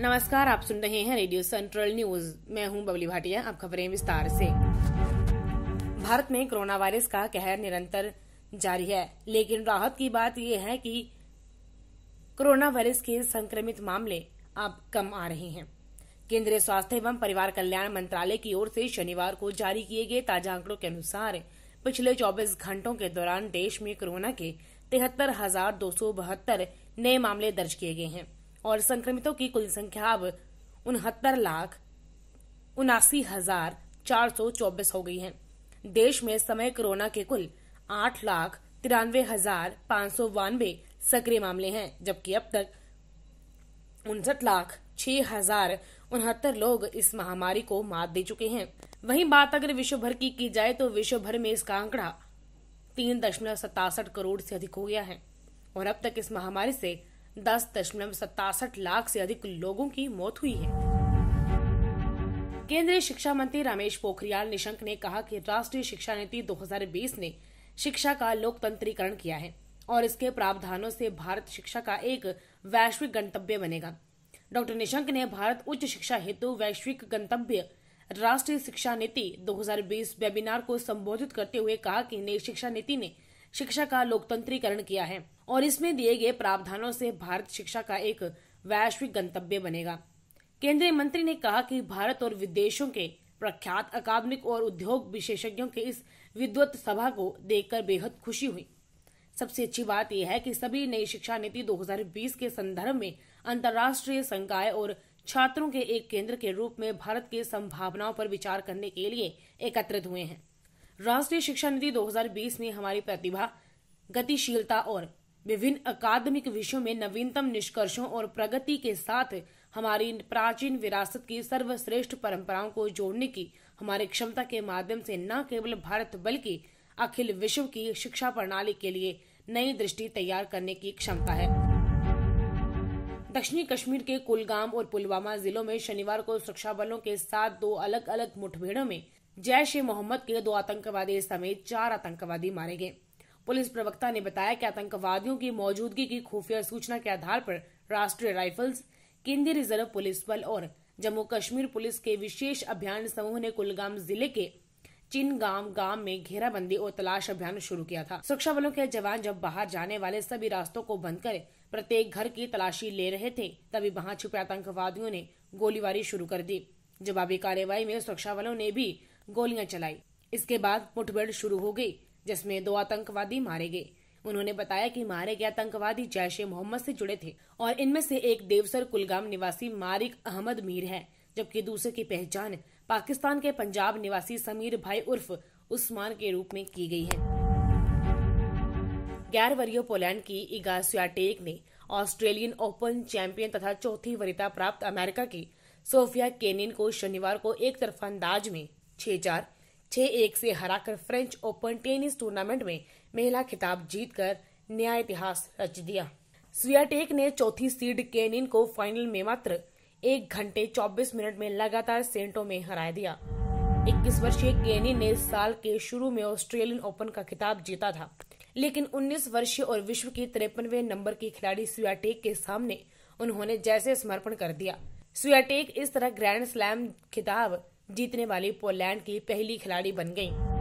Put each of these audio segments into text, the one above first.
नमस्कार आप सुन रहे हैं रेडियो सेंट्रल न्यूज मैं हूं बबली भाटिया अब खबरें विस्तार से भारत में कोरोना वायरस का कहर निरंतर जारी है लेकिन राहत की बात यह है कि कोरोना वायरस के संक्रमित मामले अब कम आ रहे हैं केंद्रीय स्वास्थ्य एवं परिवार कल्याण मंत्रालय की ओर से शनिवार को जारी किए गए ताजा आंकड़ों के अनुसार पिछले 24 घंटों के दौरान देश में कोरोना के तिहत्तर हजार दो सौ बहत्तर नए मामले दर्ज किए गए हैं और संक्रमितों की कुल संख्या अब उनहत्तर लाख उनासी हजार चार सौ चौबीस हो गई है देश में समय कोरोना के कुल आठ लाख तिरानवे हजार पाँच सौ बानवे सक्रिय मामले हैं जबकि अब तक उनसठ लाख छह हजार उनहत्तर लोग इस महामारी को मात दे चुके हैं वहीं बात अगर विश्व भर की की जाए तो विश्व भर में इसका आंकड़ा तीन दशमलव सतासठ करोड़ से अधिक हो गया है और अब तक इस महामारी से दस दशमलव सतासठ लाख से अधिक लोगों की मौत हुई है केंद्रीय शिक्षा मंत्री रमेश पोखरियाल निशंक ने कहा कि राष्ट्रीय शिक्षा नीति 2020 ने शिक्षा का लोकतंत्रीकरण किया है और इसके प्रावधानों से भारत शिक्षा का एक वैश्विक गंतव्य बनेगा डॉक्टर निशंक ने भारत उच्च शिक्षा हेतु वैश्विक गंतव्य राष्ट्रीय शिक्षा नीति 2020 वेबिनार को संबोधित करते हुए कहा कि नई शिक्षा नीति ने शिक्षा का लोकतंत्रीकरण किया है और इसमें दिए गए प्रावधानों से भारत शिक्षा का एक वैश्विक गंतव्य बनेगा केंद्रीय मंत्री ने कहा कि भारत और विदेशों के प्रख्यात अकादमिक और उद्योग विशेषज्ञों के इस विद्वत सभा को देखकर बेहद खुशी हुई सबसे अच्छी बात यह है कि सभी नई शिक्षा नीति 2020 के संदर्भ में अंतर्राष्ट्रीय संकाय और छात्रों के एक केंद्र के रूप में भारत की संभावनाओं पर विचार करने के लिए एकत्रित हुए हैं राष्ट्रीय शिक्षा नीति 2020 ने हमारी प्रतिभा गतिशीलता और विभिन्न अकादमिक विषयों में नवीनतम निष्कर्षों और प्रगति के साथ हमारी प्राचीन विरासत की सर्वश्रेष्ठ परंपराओं को जोड़ने की हमारी क्षमता के माध्यम से न केवल भारत बल्कि अखिल विश्व की शिक्षा प्रणाली के लिए नई दृष्टि तैयार करने की क्षमता है दक्षिणी कश्मीर के कुलगाम और पुलवामा जिलों में शनिवार को सुरक्षा बलों के साथ दो अलग अलग मुठभेड़ों में जैश ए मोहम्मद के दो आतंकवादी समेत चार आतंकवादी मारे गए पुलिस प्रवक्ता ने बताया कि आतंकवादियों की मौजूदगी की खुफिया सूचना के आधार पर राष्ट्रीय राइफल्स केंद्रीय रिजर्व पुलिस बल और जम्मू कश्मीर पुलिस के विशेष अभियान समूह ने कुलगाम जिले के चिन गांव में घेराबंदी और तलाश अभियान शुरू किया था सुरक्षा बलों के जवान जब बाहर जाने वाले सभी रास्तों को बंद कर प्रत्येक घर की तलाशी ले रहे थे तभी वहां छुपे आतंकवादियों ने गोलीबारी शुरू कर दी जवाबी कार्रवाई में सुरक्षा बलों ने भी गोलियां चलाई इसके बाद मुठभेड़ शुरू हो गई जिसमें दो आतंकवादी मारे गए उन्होंने बताया कि मारे गए आतंकवादी जैश ए मोहम्मद से जुड़े थे और इनमें से एक देवसर कुलगाम निवासी मारिक अहमद मीर है जबकि दूसरे की पहचान पाकिस्तान के पंजाब निवासी समीर भाई उर्फ उस्मान के रूप में की गई है गैर वरीय पोलैंड की इगा ने ऑस्ट्रेलियन ओपन चैंपियन तथा चौथी वरीयता प्राप्त अमेरिका की सोफिया केनिन को शनिवार को एक तरफा अंदाज में छः चार छः एक से हराकर फ्रेंच ओपन टेनिस टूर्नामेंट में महिला खिताब जीतकर नया इतिहास रच दिया स्वियाटेक ने चौथी सीड केनिन को फाइनल में मात्र एक घंटे चौबीस मिनट में लगातार सेंटों में हरा दिया इक्कीस वर्षीय केनिन ने साल के शुरू में ऑस्ट्रेलियन ओपन का खिताब जीता था लेकिन 19 वर्षीय और विश्व की तिरपनवे नंबर की खिलाड़ी स्वियाटेक के सामने उन्होंने जैसे समर्पण कर दिया स्वियाटेक इस तरह ग्रैंड स्लैम खिताब जीतने वाली पोलैंड की पहली खिलाड़ी बन गयी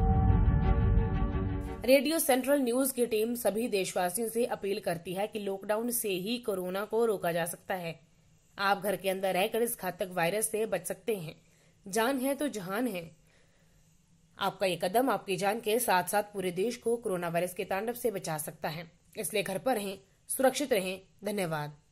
रेडियो सेंट्रल न्यूज की टीम सभी देशवासियों से अपील करती है कि लॉकडाउन से ही कोरोना को रोका जा सकता है आप घर के अंदर रहकर इस घातक वायरस से बच सकते हैं जान है तो जहान है आपका ये कदम आपकी जान के साथ साथ पूरे देश को कोरोना वायरस के तांडव से बचा सकता है इसलिए घर पर रहें सुरक्षित रहें धन्यवाद